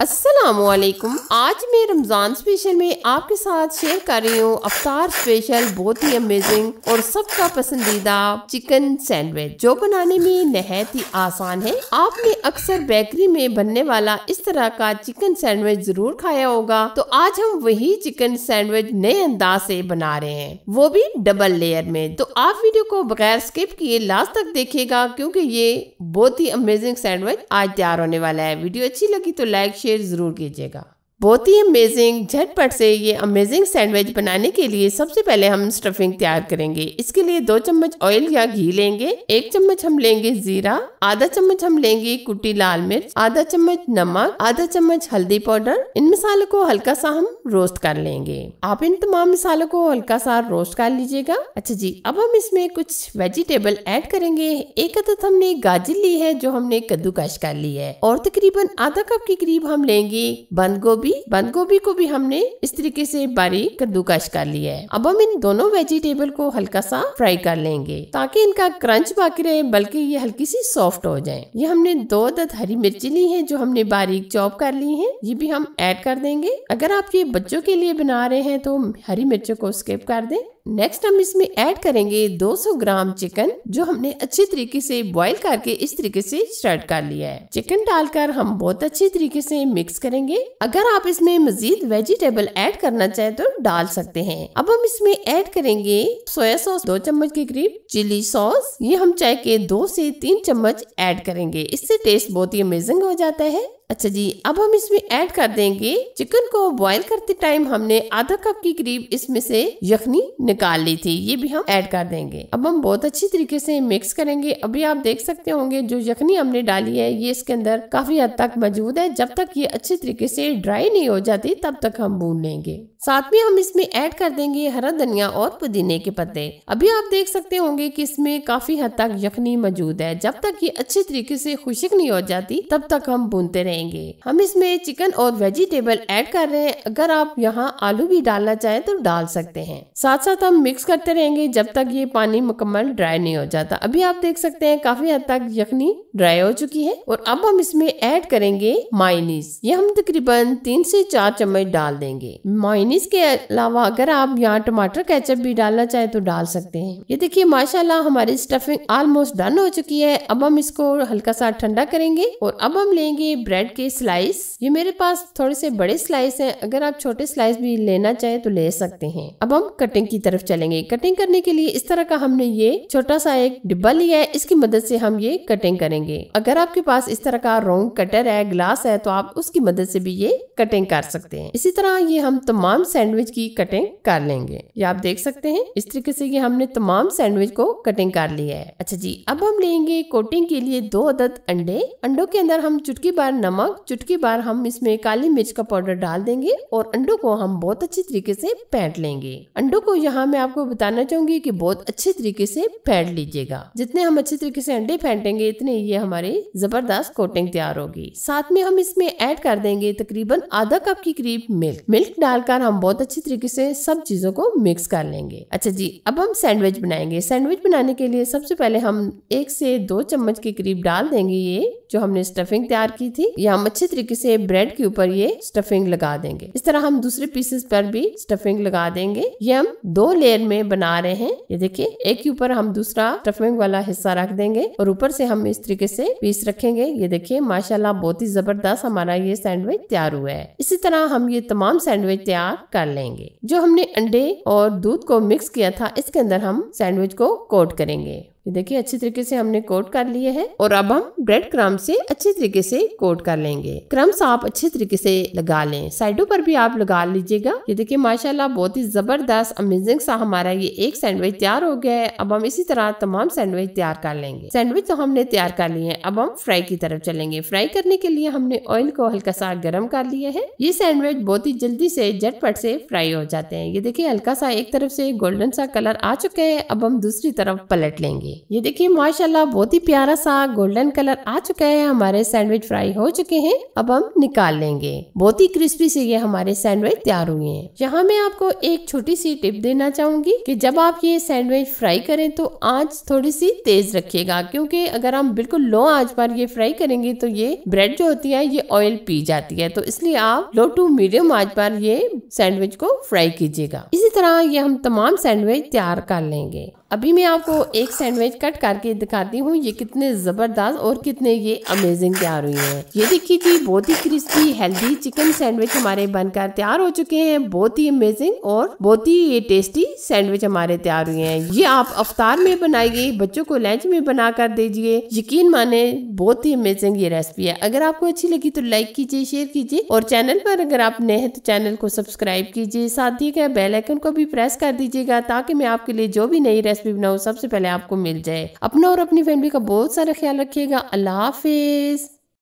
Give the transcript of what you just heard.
असलकुम आज मैं रमज़ान स्पेशल में आपके साथ शेयर कर रही हूँ अवतार स्पेशल बहुत ही अमेजिंग और सबका पसंदीदा चिकन सैंडविच जो बनाने में नहायत ही आसान है आपने अक्सर बेकरी में बनने वाला इस तरह का चिकन सैंडविच जरूर खाया होगा तो आज हम वही चिकन सैंडविच नए अंदाज से बना रहे हैं वो भी डबल लेयर में तो आप वीडियो को बगैर स्किप किए लास्ट तक देखेगा क्यूँकी ये बहुत ही अमेजिंग सैंडविच आज तैयार होने वाला है वीडियो अच्छी लगी तो लाइक शेयर ज़रूर कीजिएगा बहुत ही अमेजिंग झटपट से ये अमेजिंग सैंडविच बनाने के लिए सबसे पहले हम स्टफिंग तैयार करेंगे इसके लिए दो चम्मच ऑयल या घी लेंगे एक चम्मच हम लेंगे जीरा आधा चम्मच हम लेंगे कुटी लाल मिर्च आधा चम्मच नमक आधा चम्मच हल्दी पाउडर इन मसालों को हल्का सा हम रोस्ट कर लेंगे आप इन तमाम मसालों को हल्का सा रोस्ट कर लीजिएगा अच्छा जी अब हम इसमें कुछ वेजिटेबल एड करेंगे एक अदत हमने गाजर ली है जो हमने कद्दूकश कर ली है और तकरीबन आधा कप के करीब हम लेंगे बंद गोभी गोभी बंद गोभी को भी हमने इस तरीके से बारीक कद्दूकश कर लिया है अब हम इन दोनों वेजिटेबल को हल्का सा फ्राई कर लेंगे ताकि इनका क्रंच बाकी रहे बल्कि ये हल्की सी सॉफ्ट हो जाए ये हमने दो अदद हरी मिर्ची ली है जो हमने बारीक चॉप कर ली है ये भी हम ऐड कर देंगे अगर आप ये बच्चों के लिए बना रहे हैं तो हरी मिर्चों को स्किप कर दें नेक्स्ट हम इसमें ऐड करेंगे 200 ग्राम चिकन जो हमने अच्छे तरीके से बॉईल करके इस तरीके से स्टार्ट कर लिया है चिकन डालकर हम बहुत अच्छे तरीके से मिक्स करेंगे अगर आप इसमें मजीद वेजिटेबल ऐड करना चाहे तो डाल सकते हैं अब हम इसमें ऐड करेंगे सोया सॉस दो चम्मच के करीब चिली सॉस ये हम चाय के दो से तीन चम्मच ऐड करेंगे इससे टेस्ट बहुत ही अमेजिंग हो जाता है अच्छा जी अब हम इसमें ऐड कर देंगे चिकन को बॉईल करते टाइम हमने आधा कप के करीब इसमें से यखनी निकाल ली थी ये भी हम ऐड कर देंगे अब हम बहुत अच्छी तरीके से मिक्स करेंगे अभी आप देख सकते होंगे जो यखनी हमने डाली है ये इसके अंदर काफी हद तक मौजूद है जब तक ये अच्छे तरीके से ड्राई नहीं हो जाती तब तक हम भून लेंगे साथ में हम इसमें ऐड कर देंगे हरा धनिया और पुदीने के पत्ते अभी आप देख सकते होंगे कि इसमें काफी हद तक यखनी मौजूद है जब तक ये अच्छे तरीके से खुशक नहीं हो जाती तब तक हम बुनते रहेंगे हम इसमें चिकन और वेजिटेबल ऐड कर रहे हैं अगर आप यहाँ आलू भी डालना चाहें तो डाल सकते हैं साथ साथ हम मिक्स करते रहेंगे जब तक ये पानी मुकम्मल ड्राई नहीं हो जाता अभी आप देख सकते हैं काफी हद तक यखनी ड्राई हो चुकी है और अब हम इसमें ऐड करेंगे माइनीस ये हम तकरीबन तीन से चार चम्मच डाल देंगे माइनी मेनिस इसके अलावा अगर आप यहाँ टमाटर केचप भी डालना चाहें तो डाल सकते हैं ये देखिए माशाल्लाह हमारी स्टफिंग ऑलमोस्ट डन हो चुकी है अब हम इसको हल्का सा ठंडा करेंगे और अब हम लेंगे ब्रेड के स्लाइस ये मेरे पास थोड़े से बड़े स्लाइस हैं अगर आप छोटे स्लाइस भी लेना चाहें तो ले सकते हैं अब हम कटिंग की तरफ चलेंगे कटिंग करने के लिए इस तरह का हमने ये छोटा सा एक डिब्बा लिया है इसकी मदद से हम ये कटिंग करेंगे अगर आपके पास इस तरह का रोंग कटर है ग्लास है तो आप उसकी मदद से भी ये कटिंग कर सकते हैं इसी तरह ये हम तमाम तमाम सैंडविच की कटिंग कर लेंगे ये आप देख सकते हैं इस तरीके से ये हमने तमाम सैंडविच को कटिंग कर लिया है अच्छा जी अब हम लेंगे कोटिंग के लिए दो अदद अंडे अंडों के अंदर हम चुटकी बार नमक चुटकी बार हम इसमें काली मिर्च का पाउडर डाल देंगे और अंडो को हम बहुत अच्छी तरीके से फेंट लेंगे अंडो को यहाँ मैं आपको बताना चाहूंगी की बहुत अच्छे तरीके से फेंट लीजिएगा जितने हम अच्छे तरीके से अंडे फेंटेंगे इतने ये हमारी जबरदस्त कोटिंग तैयार होगी साथ में हम इसमें ऐड कर देंगे तकरीबन आधा कप के करीब मिल्क मिल्क डालकर हम बहुत अच्छी तरीके से सब चीज़ों को मिक्स कर लेंगे अच्छा जी अब हम सैंडविच बनाएंगे सैंडविच बनाने के लिए सबसे पहले हम एक से दो चम्मच के करीब डाल देंगे ये जो हमने स्टफिंग तैयार की थी ये हम अच्छे तरीके से ब्रेड के ऊपर ये स्टफिंग लगा देंगे इस तरह हम दूसरे पीसेस पर भी स्टफिंग लगा देंगे ये हम दो लेयर में बना रहे हैं ये देखिए एक के ऊपर हम दूसरा स्टफिंग वाला हिस्सा रख देंगे और ऊपर से हम इस तरीके से पीस रखेंगे ये देखिए माशाल्लाह बहुत ही जबरदस्त हमारा ये सैंडविच तैयार हुआ है इसी तरह हम ये तमाम सैंडविच तैयार कर लेंगे जो हमने अंडे और दूध को मिक्स किया था इसके अंदर हम सैंडविच को कोट करेंगे ये देखिए अच्छी तरीके से हमने कोट कर लिए हैं और अब हम ब्रेड क्रम से अच्छे तरीके से कोट कर लेंगे क्रम्स आप अच्छे तरीके से लगा लें साइडों पर भी आप लगा लीजिएगा ये देखिए माशाल्लाह बहुत ही जबरदस्त अमेजिंग सा हमारा ये एक सैंडविच तैयार हो गया है अब हम इसी तरह तमाम सैंडविच तैयार कर लेंगे सैंडविच तो हमने तैयार कर लिए हैं अब हम फ्राई की तरफ चलेंगे फ्राई करने के लिए हमने ऑयल को हल्का सा गर्म कर लिया है ये सैंडविच बहुत ही जल्दी से झटपट से फ्राई हो जाते हैं ये देखिए हल्का सा एक तरफ से गोल्डन सा कलर आ चुका है अब हम दूसरी तरफ पलट लेंगे जाएंगे ये देखिए माशाल्लाह बहुत ही प्यारा सा गोल्डन कलर आ चुका है हमारे सैंडविच फ्राई हो चुके हैं अब हम निकाल लेंगे बहुत ही क्रिस्पी से ये हमारे सैंडविच तैयार हुए हैं यहाँ मैं आपको एक छोटी सी टिप देना चाहूंगी कि जब आप ये सैंडविच फ्राई करें तो आँच थोड़ी सी तेज रखिएगा क्योंकि अगर हम बिल्कुल लो आँच पर ये फ्राई करेंगे तो ये ब्रेड जो होती है ये ऑयल पी जाती है तो इसलिए आप लो टू मीडियम आँच पर ये सैंडविच को फ्राई कीजिएगा इसी तरह ये हम तमाम सैंडविच तैयार कर लेंगे अभी मैं आपको एक सैंडविच कट करके दिखाती हूँ ये कितने ज़बरदस्त और कितने ये अमेजिंग तैयार हुए हैं ये देखिए जी बहुत ही क्रिस्पी हेल्दी चिकन सैंडविच हमारे बनकर तैयार हो चुके हैं बहुत ही अमेजिंग और बहुत ही ये टेस्टी सैंडविच हमारे तैयार हुए हैं ये आप अवतार में बनाइए बच्चों को लंच में बना कर दीजिए यकीन माने बहुत ही अमेजिंग ये रेसिपी है अगर आपको अच्छी लगी तो लाइक कीजिए शेयर कीजिए और चैनल पर अगर आप नए हैं तो चैनल को सब्सक्राइब कीजिए साथ ही बेलाइकन को भी प्रेस कर दीजिएगा ताकि मैं आपके लिए जो भी नई रेसिपी बनाओ सबसे पहले आपको मिल जाए अपना और अपनी फैमिली का बहुत सारा ख्याल रखिएगा अल्लाह हाफिज़